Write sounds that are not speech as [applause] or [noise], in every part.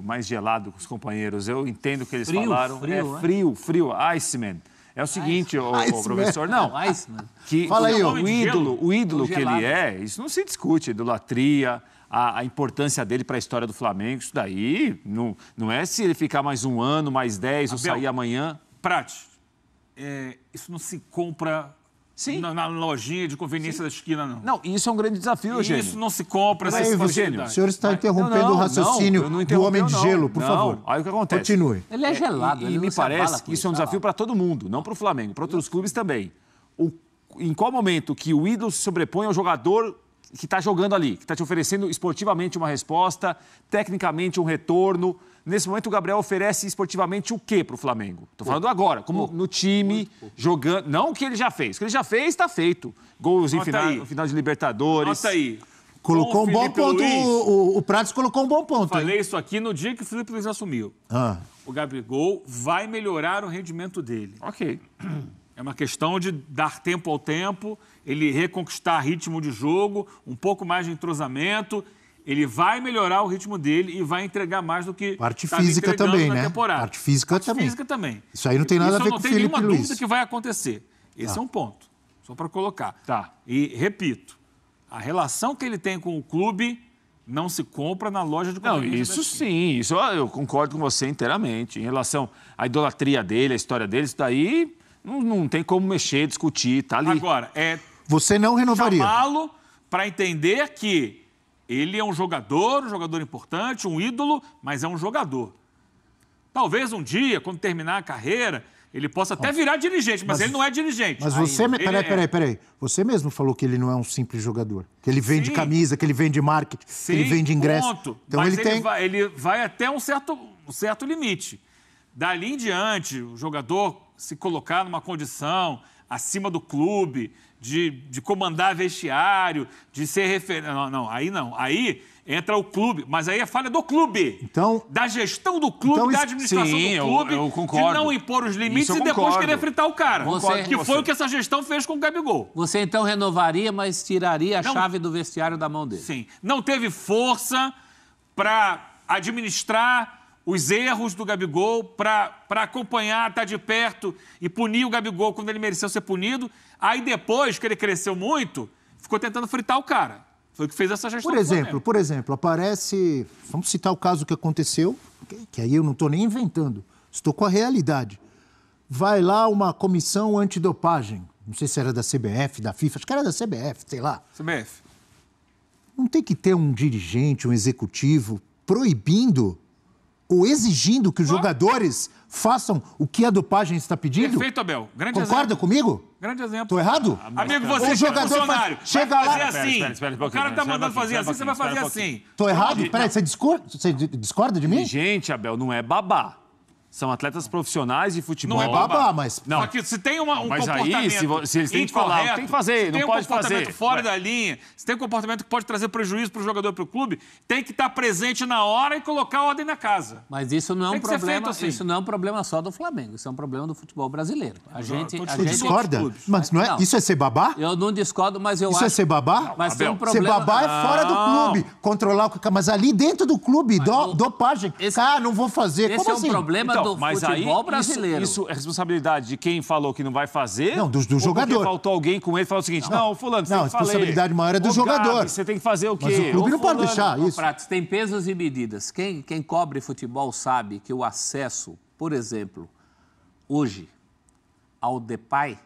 mais gelado com os companheiros. Eu entendo o que eles frio, falaram. Frio, é né? frio, frio, Iceman. É o seguinte, o, o, professor, não. [laughs] Iceman. que Fala aí, o, o ídolo, o ídolo que ele é, isso não se discute, idolatria, a, a importância dele para a história do Flamengo, isso daí não, não é se ele ficar mais um ano, mais dez, Abel, ou sair amanhã. Prat, é, isso não se compra Sim. Na, na lojinha de conveniência Sim. da esquina, não. Não, isso é um grande desafio, Eugênio. Isso não se compra Mas, essa Eugênio, o senhor está interrompendo não, não, o raciocínio não, do homem de gelo, por favor. Aí o que acontece? Continue. Ele é, é gelado. É, e, e me parece que isso é um desafio tá para todo mundo, não para o Flamengo, para outros clubes também. O, em qual momento que o ídolo se sobrepõe ao jogador que está jogando ali, que está te oferecendo esportivamente uma resposta, tecnicamente um retorno Nesse momento, o Gabriel oferece esportivamente o quê para o Flamengo? Estou falando agora, como no time, jogando. Não o que ele já fez. O que ele já fez está feito. Gols em final, no final de Libertadores. Nota aí. Colocou um bom ponto. Luiz, o, o Prates colocou um bom ponto. Falei hein? isso aqui no dia que o Felipe Luiz assumiu. Ah. O Gabigol vai melhorar o rendimento dele. Ok. É uma questão de dar tempo ao tempo, ele reconquistar ritmo de jogo, um pouco mais de entrosamento ele vai melhorar o ritmo dele e vai entregar mais do que parte física também, né? Temporada. Parte física parte também. Física também. Isso aí não tem nada Isso a ver com o Felipe Luiz. Não tem nenhuma dúvida que vai acontecer. Esse tá. é um ponto, só para colocar. Tá. E repito, a relação que ele tem com o clube não se compra na loja de Não, isso sim, isso eu concordo com você inteiramente. Em relação à idolatria dele, à história dele, isso daí não, não tem como mexer, discutir, tá ali. Agora, é você não renovaria. Chamá-lo para entender que ele é um jogador, um jogador importante, um ídolo, mas é um jogador. Talvez um dia, quando terminar a carreira, ele possa até virar dirigente, mas, mas ele não é dirigente. Mas você, ainda. peraí, é. peraí, peraí. Você mesmo falou que ele não é um simples jogador. Que ele vende Sim. camisa, que ele vende marketing, Sim, que ele vende ingresso. Ponto. Então mas ele, ele tem. Vai, ele vai até um certo, um certo limite. Dali em diante, o jogador se colocar numa condição acima do clube, de, de comandar vestiário, de ser referência. Não, não, aí não. Aí entra o clube, mas aí é falha do clube. Então, da gestão do clube, então, da administração sim, do clube, eu, eu concordo. de não impor os limites e depois querer fritar o cara. Você, que foi o que essa gestão fez com o Gabigol. Você então renovaria, mas tiraria a não, chave do vestiário da mão dele. Sim. Não teve força para administrar os erros do Gabigol, para acompanhar, estar tá de perto e punir o Gabigol quando ele mereceu ser punido. Aí depois que ele cresceu muito, ficou tentando fritar o cara. Foi o que fez essa gestão. Por exemplo, por exemplo, aparece. Vamos citar o caso que aconteceu, que, que aí eu não estou nem inventando, estou com a realidade. Vai lá uma comissão antidopagem. Não sei se era da CBF, da FIFA, acho que era da CBF, sei lá. CBF. Não tem que ter um dirigente, um executivo proibindo ou exigindo que os jogadores façam o que a dopagem está pedindo? Perfeito, Abel. Grande Concorda exemplo. comigo? Grande exemplo. Tô errado? Ah, amigo, você o é jogador funcionário. Faz, chega lá. fazer lá. assim. Pera, espera, espera, o cara tá mandando fazer assim, você vai fazer assim. Tô errado? Peraí, você discorda de mim? Gente, Abel, não é babá são atletas profissionais de futebol. Não é babá, mas. Não. Só que se tem uma, um mas comportamento. Mas aí, se, se eles têm que falar, tem que fazer, não pode fazer. tem um comportamento fora Ué. da linha, se tem um comportamento que pode trazer prejuízo para o jogador para o clube, tem que estar tá presente na hora e colocar ordem na casa. Mas isso não é um problema. Assim. Isso não é um problema só do Flamengo, isso é um problema do futebol brasileiro. A gente. A gente discorda? Mas não é, não. isso é ser babá? Eu não discordo, mas eu isso é acho. Isso é ser babá? Não, mas Abel. tem um problema. Ser babá é fora do clube. Controlar o. Mas ali dentro do clube, do, dopagem. Ah, não vou fazer. Esse é um assim? problema então, do mas futebol aí, brasileiro. Isso, isso, é responsabilidade de quem falou que não vai fazer? Não, do, do jogador. faltou alguém com ele e falou o seguinte: não, não fulano, não, a responsabilidade maior é do jogador. Gabi, você tem que fazer o quê? Mas o clube o não fulano, pode deixar isso. tem pesos e medidas. Quem, quem cobre futebol sabe que o acesso, por exemplo, hoje ao DEPAI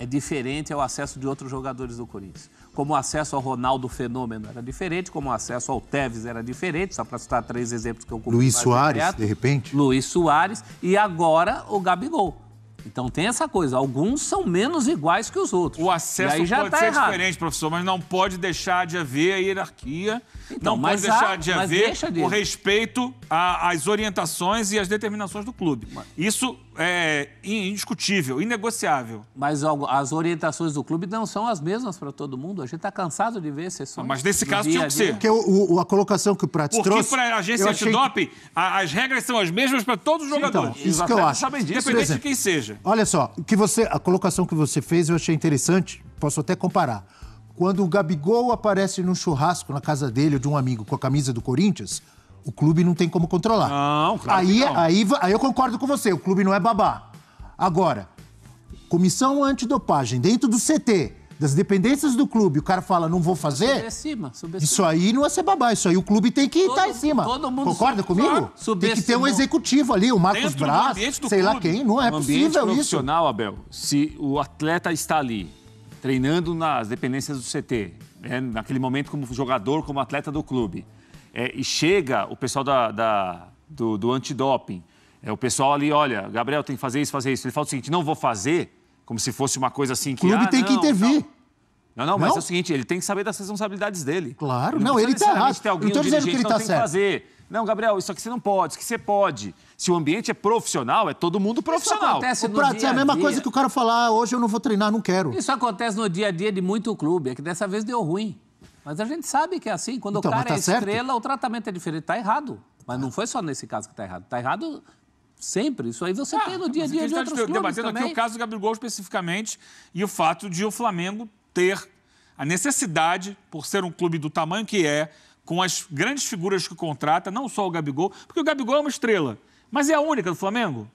é diferente ao acesso de outros jogadores do Corinthians. Como o acesso ao Ronaldo Fenômeno era diferente, como o acesso ao Tevez era diferente, só para citar três exemplos que eu coloquei. Luiz Soares, direto, de repente? Luiz Soares e agora o Gabigol. Então tem essa coisa, alguns são menos iguais que os outros. O acesso pode tá ser errado. diferente, professor, mas não pode deixar de haver a hierarquia, então, não pode deixar há, de haver deixa o respeito às orientações e às determinações do clube. Isso é, indiscutível, inegociável. Mas as orientações do clube não são as mesmas para todo mundo. A gente está cansado de ver exceções. Mas nesse caso tinha que ser. Porque o, o, a colocação que o Prats Porque trouxe... Porque para a agência antidoping, as regras são as mesmas para todos os Sim, então, jogadores. Então, isso que eu acho. Sabem disso, Independente de quem seja. Olha só, que você, a colocação que você fez eu achei interessante. Posso até comparar quando o Gabigol aparece num churrasco na casa dele ou de um amigo com a camisa do Corinthians, o clube não tem como controlar. Não, claro aí, não. Aí, aí eu concordo com você, o clube não é babá. Agora, comissão antidopagem dentro do CT, das dependências do clube, o cara fala, não vou fazer. Subestima, é subestima. É isso aí não é ser babá, isso aí o clube tem que estar tá em cima. Todo mundo Concorda comigo? Claro, tem é que ter um executivo ali, o Marcos Braz, sei clube. lá quem, não é no possível ambiente isso. Abel, se o atleta está ali, treinando nas dependências do CT, né, naquele momento como jogador, como atleta do clube é, e chega o pessoal da, da do, do antidoping. É, o pessoal ali, olha, Gabriel tem que fazer isso, fazer isso. Ele fala o seguinte: não vou fazer, como se fosse uma coisa assim que. O clube ah, tem não, que intervir. Não. não, não mas é o seguinte, ele tem que saber das responsabilidades dele. Claro, ele não, não ele está errado. Alguém, eu estou um dizendo que ele está certo. fazer. Não, Gabriel, isso aqui você não pode, isso aqui você pode. Se o ambiente é profissional, é todo mundo profissional. Isso acontece no o Prato, é dia é a mesma dia. coisa que o cara falar, ah, hoje eu não vou treinar, não quero. Isso acontece no dia a dia de muito clube, é que dessa vez deu ruim. Mas a gente sabe que é assim, quando então, o cara tá é estrela, o tratamento é diferente. Está errado. Mas não foi só nesse caso que está errado. Está errado sempre. Isso aí você ah, tem no dia a dia a de tá outros clubes debatendo também. aqui o caso do Gabigol especificamente e o fato de o Flamengo ter a necessidade, por ser um clube do tamanho que é, com as grandes figuras que contrata, não só o Gabigol, porque o Gabigol é uma estrela, mas é a única do Flamengo?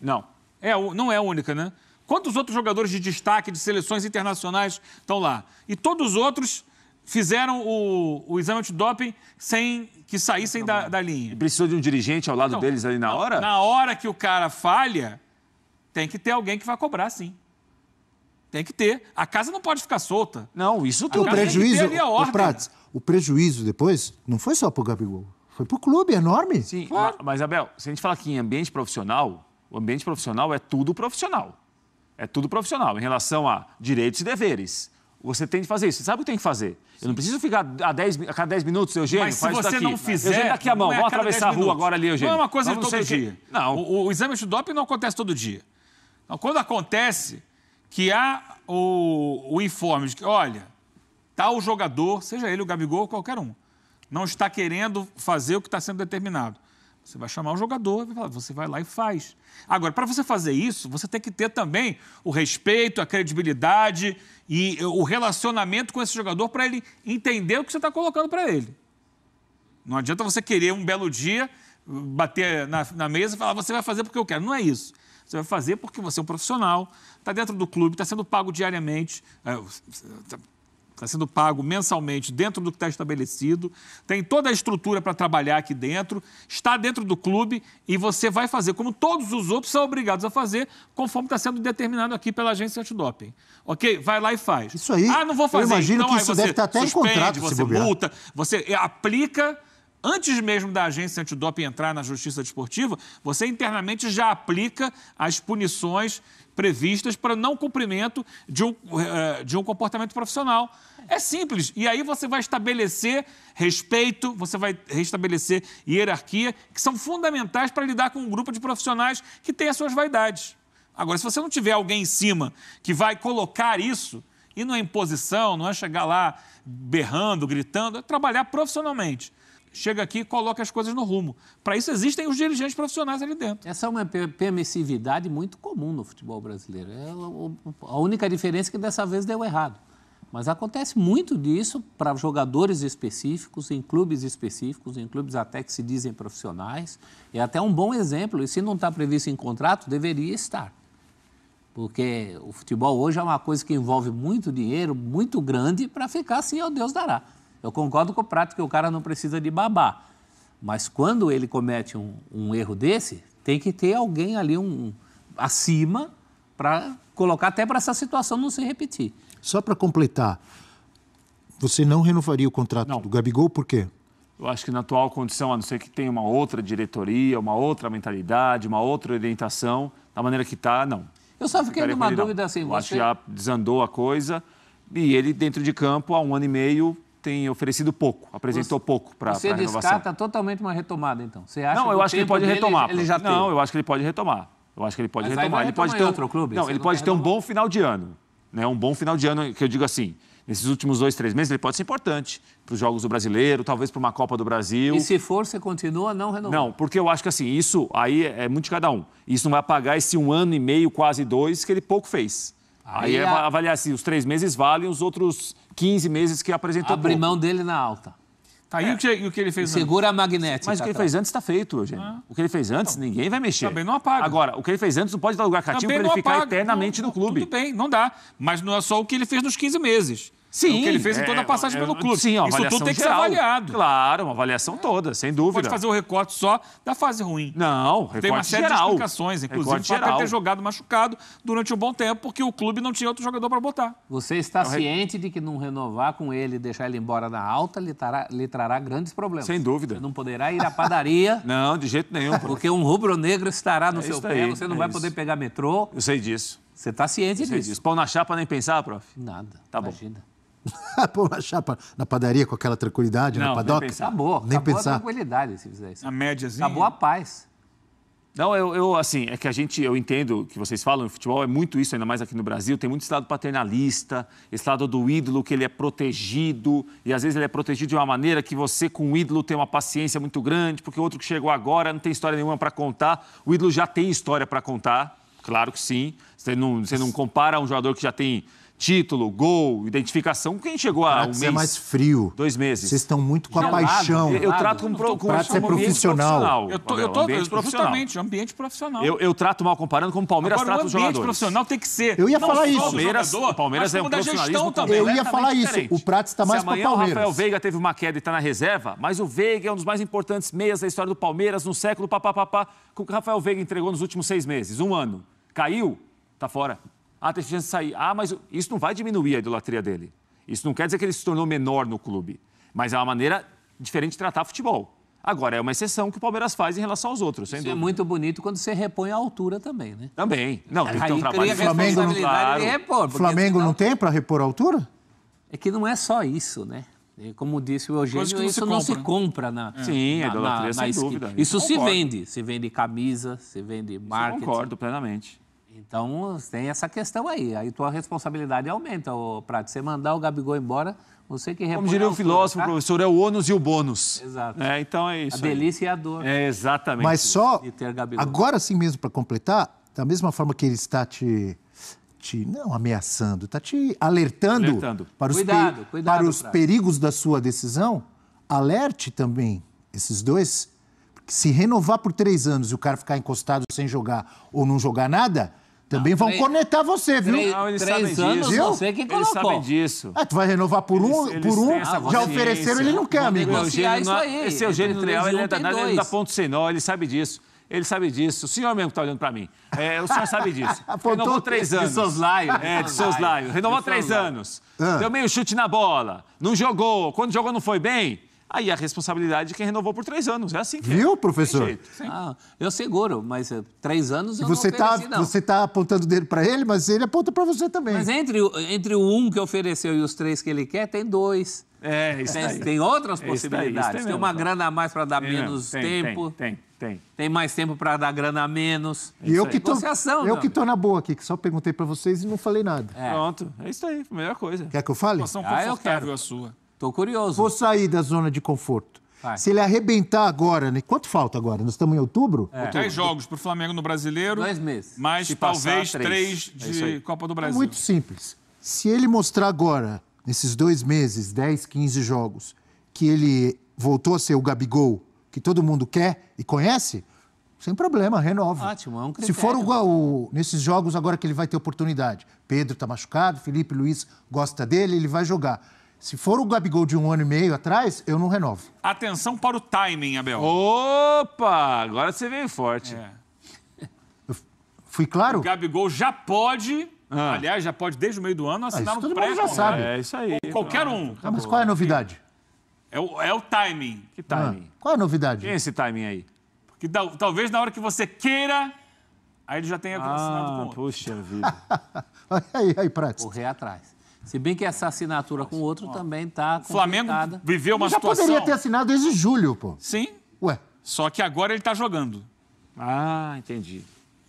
Não. É, não é a única, né? Quantos outros jogadores de destaque de seleções internacionais estão lá? E todos os outros fizeram o, o exame antidoping sem que saíssem da, da linha. E precisou de um dirigente ao lado então, deles ali na, hora? Na hora que o cara falha, tem que ter alguém que vai cobrar, sim. Tem que ter. A casa não pode ficar solta. Não, isso tudo. O prejuízo, tem o Prats, o prejuízo depois não foi só pro Gabigol. Foi pro clube, é enorme. Sim, claro. mas Abel, se a gente falar que em ambiente profissional, o ambiente profissional é tudo profissional é tudo profissional, em relação a direitos e deveres. Você tem de fazer isso. Você sabe o que tem que fazer. Eu não preciso ficar a, dez a cada 10 minutos, Eugênio, Mas se você não fizer... Eugênio, daqui a mão, é vamos atravessar a rua minutos. agora ali, Eugênio. Não é uma coisa vamos de todo dia. Não. O, o exame de doping não acontece todo dia. Então, quando acontece que há o, o informe de que, olha, tal jogador, seja ele o Gabigol ou qualquer um, não está querendo fazer o que está sendo determinado. Você vai chamar o jogador, vai falar, você vai lá e faz. Agora, para você fazer isso, você tem que ter também o respeito, a credibilidade e o relacionamento com esse jogador para ele entender o que você está colocando para ele. Não adianta você querer um belo dia bater na, na mesa e falar, você vai fazer porque eu quero. Não é isso. Você vai fazer porque você é um profissional, está dentro do clube, está sendo pago diariamente, é, está sendo pago mensalmente dentro do que está estabelecido, tem toda a estrutura para trabalhar aqui dentro, está dentro do clube e você vai fazer como todos os outros são obrigados a fazer, conforme está sendo determinado aqui pela agência antidoping. Ok? Vai lá e faz. Isso aí. Ah, não vou fazer. Eu imagino então, que isso deve estar tá até em contrato, você multa, você é, aplica antes mesmo da agência antidoping entrar na justiça desportiva, você internamente já aplica as punições previstas para não cumprimento de um, eh, de um comportamento profissional. É simples. E aí você vai estabelecer respeito, você vai restabelecer hierarquia, que são fundamentais para lidar com um grupo de profissionais que tem as suas vaidades. Agora, se você não tiver alguém em cima que vai colocar isso, e não é imposição, não é chegar lá berrando, gritando, é trabalhar profissionalmente chega aqui e coloca as coisas no rumo. Para isso existem os dirigentes profissionais ali dentro. Essa é uma permissividade muito comum no futebol brasileiro. É a única diferença é que dessa vez deu errado. Mas acontece muito disso para jogadores específicos, em clubes específicos, em clubes até que se dizem profissionais. É até um bom exemplo, e se não está previsto em contrato, deveria estar. Porque o futebol hoje é uma coisa que envolve muito dinheiro, muito grande, para ficar assim, ao é Deus dará. Eu concordo com o Prato que o cara não precisa de babá. Mas quando ele comete um, um erro desse, tem que ter alguém ali um, acima para colocar até para essa situação não se repetir. Só para completar, você não renovaria o contrato não. do Gabigol por quê? Eu acho que na atual condição, a não ser que tenha uma outra diretoria, uma outra mentalidade, uma outra orientação, da maneira que está, não. Eu só fiquei numa dúvida assim. Eu você... acho que já desandou a coisa. E ele, dentro de campo, há um ano e meio, tem oferecido pouco, apresentou você, pouco para a renovação. Você descarta totalmente uma retomada, então? Você acha não, eu acho que ele pode dele, retomar. Ele já não, teve. eu acho que ele pode retomar. Eu acho que ele pode Mas retomar. Ele pode ter um, outro clube. Não, ele não pode ter retomar. um bom final de ano, né? Um bom final de ano que eu digo assim. Nesses últimos dois, três meses, ele pode ser importante para os Jogos do Brasileiro, talvez para uma Copa do Brasil. E se for, você continua não renovando? Não, porque eu acho que assim, isso aí é muito de cada um. Isso não vai pagar esse um ano e meio, quase dois, que ele pouco fez. Aí, Aí é a... avaliar se os três meses valem os outros 15 meses que apresentou. Abre mão dele na alta. Tá, é. e, o que, e o que ele fez Segura antes? a magnética. Mas o tá que ele fez antes está feito, Eugênio. Ah. O que ele fez antes, então, ninguém vai mexer. Também não apaga. Agora, o que ele fez antes não pode dar lugar cativo para ele ficar eternamente não, no clube. Tudo bem, não dá. Mas não é só o que ele fez nos 15 meses. Sim. É o que ele fez em toda a é, passagem é, pelo clube. Sim, ó, Isso tudo tem que geral. ser avaliado. Claro, uma avaliação toda, sem dúvida. Pode fazer o um recorte só da fase ruim. Não, recorte Tem uma série geral. de explicações, inclusive o Fábio ter jogado machucado durante um bom tempo, porque o clube não tinha outro jogador para botar. Você está é ciente rec... de que não renovar com ele e deixar ele embora na alta lhe trará, lhe trará grandes problemas. Sem dúvida. Você não poderá ir à padaria. [laughs] não, de jeito nenhum. Porque um rubro-negro estará no é seu pé, aí, você não é vai isso. poder pegar metrô. Eu sei disso. Você está ciente Eu disso. disso. Pão na chapa nem pensar, prof? Nada. Tá imagina. bom. [laughs] Pô na chapa, na padaria com aquela tranquilidade, não, na padoca. Nem pensar. Acabou, nem acabou pensar. a tranquilidade se fizer isso. A médiazinha. Acabou a paz. Não, eu, eu, assim, é que a gente, eu entendo que vocês falam, o futebol é muito isso, ainda mais aqui no Brasil, tem muito esse lado paternalista, esse lado do ídolo que ele é protegido, e às vezes ele é protegido de uma maneira que você, com o ídolo, tem uma paciência muito grande, porque o outro que chegou agora não tem história nenhuma para contar, o ídolo já tem história para contar, claro que sim, você não, você não compara um jogador que já tem título, gol, identificação, quem chegou a um é mês? é mais frio. Dois meses. Vocês estão muito com Gelado. a paixão. Eu, eu trato com, com Prato é um ser profissional. profissional. Eu tô, eu ambiente profissional. justamente, ambiente profissional. Eu, eu trato mal comparando como o Palmeiras Agora, trata os jogadores. O ambiente profissional tem que ser. Eu ia não falar isso. Palmeiras, jogador, o Palmeiras é um profissionalismo também. Eu ia falar isso. O Prato está mais para o Palmeiras. O Rafael Veiga teve uma queda e está na reserva, mas o Veiga é um dos mais importantes meias da história do Palmeiras no século papapá, com o que o Rafael Veiga entregou nos últimos seis meses, um ano. Caiu, tá fora. Ah, tem chance de sair. Ah, mas isso não vai diminuir a idolatria dele. Isso não quer dizer que ele se tornou menor no clube. Mas é uma maneira diferente de tratar futebol. Agora, é uma exceção que o Palmeiras faz em relação aos outros, sem Isso é dúvida. é muito bonito quando você repõe a altura também, né? Também. Não, tem que ter um trabalho... Flamengo não, claro. repor, Flamengo senão... não tem para repor a altura? É que não é só isso, né? Como disse o Eugênio, isso não se compra na. É. Sim, na, a idolatria, na, sem na dúvida. Isso, se vende. Se vende camisa, se vende marketing. concordo plenamente. Então tem essa questão aí. Aí tua responsabilidade aumenta, ô, Prato. Você mandar o Gabigol embora, você que Como diria o filósofo, tá? professor, é o ônus e o bônus. Exato. É, então é isso. A aí. delícia e a dor. É, exatamente. Mas só. Agora sim mesmo, para completar, da mesma forma que ele está te te, não ameaçando, está te alertando, alertando, para os, cuidado, cuidado, para os perigos da sua decisão, alerte também esses dois. Porque se renovar por três anos e o cara ficar encostado sem jogar ou não jogar nada, também vão conectar você, viu? Três, anos, disso. você que colocou. Eles sabem disso. Ah, tu vai renovar por um, eles, por um já ofereceram, ele não quer, amigo. Eugênio, isso é aí. Esse gênio é Treal, ele não é dá nada, ele dá ponto sem nó, ele sabe disso. Ele sabe disso. O senhor mesmo que está olhando para mim. É, o senhor sabe disso. [laughs] Renovou três anos. De seus né? É, de Renovou três anos. Ah. Deu meio chute na bola. Não jogou. Quando jogou, não foi bem. Aí a responsabilidade de quem renovou por três anos. É assim que é. Viu, é. professor? Jeito, ah, eu seguro, mas eh, três anos eu você não tá, ofereci, não. Você está apontando o dedo para ele, mas ele aponta para você também. Mas entre, entre o um que ofereceu e os três que ele quer, tem dois. É, isso tem, aí. tem outras é possibilidades. tem, mesmo, uma então. grana a mais para dar é, menos tem, tempo. Tem, tem, tem. mais tempo para dar grana a menos. E eu, que tô, eu que tô na boa aqui, que só perguntei para vocês e não falei nada. É. Pronto, é isso aí, melhor coisa. Quer que eu fale? Uma situação ah, quero confortável a sua. Tô curioso. Vou sair da zona de conforto. Vai. Se ele arrebentar agora, né? Quanto falta agora? Nós estamos em outubro? É. Outubro. Três jogos para o Flamengo no Brasileiro. Dois meses. Mas talvez passar, três, três é de é Copa do é Brasil. É muito simples. Se ele mostrar agora, nesses dois meses, 10, 15 jogos, que ele voltou a ser o Gabigol que todo mundo quer e conhece, sem problema, renova. Ótimo, é um critério. Se for o, nesses jogos agora que ele vai ter oportunidade, Pedro está machucado, Felipe Luiz gosta dele, ele vai jogar. Se for o Gabigol de um ano e meio atrás, eu não renovo. Atenção para o timing, Abel. Opa! Agora você veio forte. É. Fui claro? O Gabigol já pode, ah. aliás, já pode desde o meio do ano assinar ah, isso um pré já sabe. É isso aí. Ou qualquer então. um. Tá, mas qual é a novidade? É o, é o timing. Que timing? Ah, qual é a novidade? Quem é esse timing aí? Porque talvez na hora que você queira, aí ele já tenha ah, assinado com outro. Puxa vida. [laughs] aí, aí, Prats. Correr atrás. Se bem que essa assinatura com o outro também está Flamengo viveu uma ele já situação... poderia ter assinado desde julho, pô. Sim. Ué. Só que agora ele está jogando. Ah, entendi.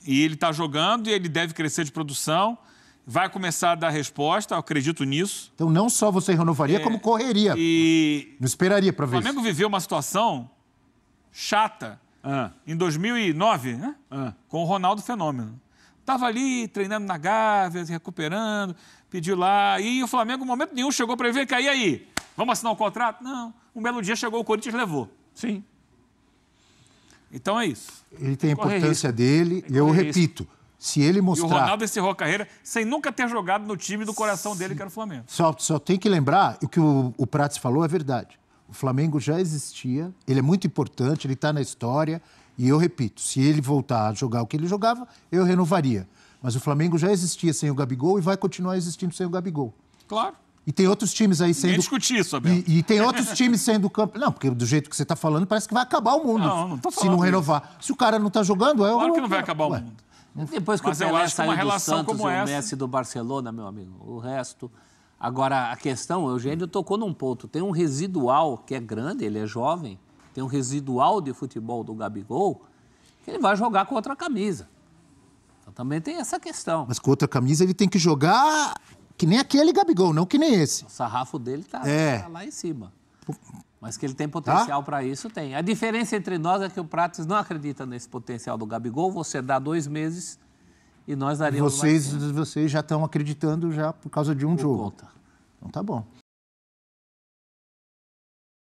E ele está jogando e ele deve crescer de produção. Vai começar a dar resposta, acredito nisso. Então não só você renovaria, é... como correria. E... Não esperaria para ver O Flamengo isso. viveu uma situação chata ah. em 2009, né? Ah. Com o Ronaldo Fenômeno. Estava ali treinando na Gávea, se recuperando pediu lá, e o Flamengo, em momento nenhum, chegou para ele, ver, cá, aí? Vamos assinar o um contrato? Não. Um belo dia chegou, o Corinthians levou. Sim. Então é isso. Ele tem a importância risco. dele, e eu risco. repito, se ele mostrar... E o Ronaldo encerrou a carreira sem nunca ter jogado no time do coração dele, que era o Flamengo. Só, só tem que lembrar, o que o, o Prats falou é verdade. O Flamengo já existia, ele é muito importante, ele está na história, e eu repito, se ele voltar a jogar o que ele jogava, eu renovaria. Mas o Flamengo já existia sem o Gabigol e vai continuar existindo sem o Gabigol. Claro. E tem outros times aí sendo. Nem discutir isso, Abel. E, e tem outros times sendo campo. Não, porque do jeito que você está falando, parece que vai acabar o mundo. Não, não tô falando. Se não renovar. Isso. Se o cara não está jogando, é o. Claro que não vai acabar Ué. o mundo. Depois que Mas o Pelé saiu do Santos e essa... o Messi do Barcelona, meu amigo, o resto... Agora, a questão, o Eugênio tocou num ponto. Tem um residual que é grande, ele é jovem, tem um residual de futebol do Gabigol, que ele vai jogar com outra camisa. Então, também tem essa questão. Mas com outra camisa ele tem que jogar que nem aquele Gabigol, não que nem esse. O sarrafo dele tá, é. tá lá em cima. Mas que ele tem tá? potencial tá? para isso, tem. A diferença entre nós é que o Prates não acredita nesse potencial do Gabigol. Você dá dois meses e nós daríamos. Vocês, vocês já estão acreditando já por causa de um por jogo. Conta. Então tá bom.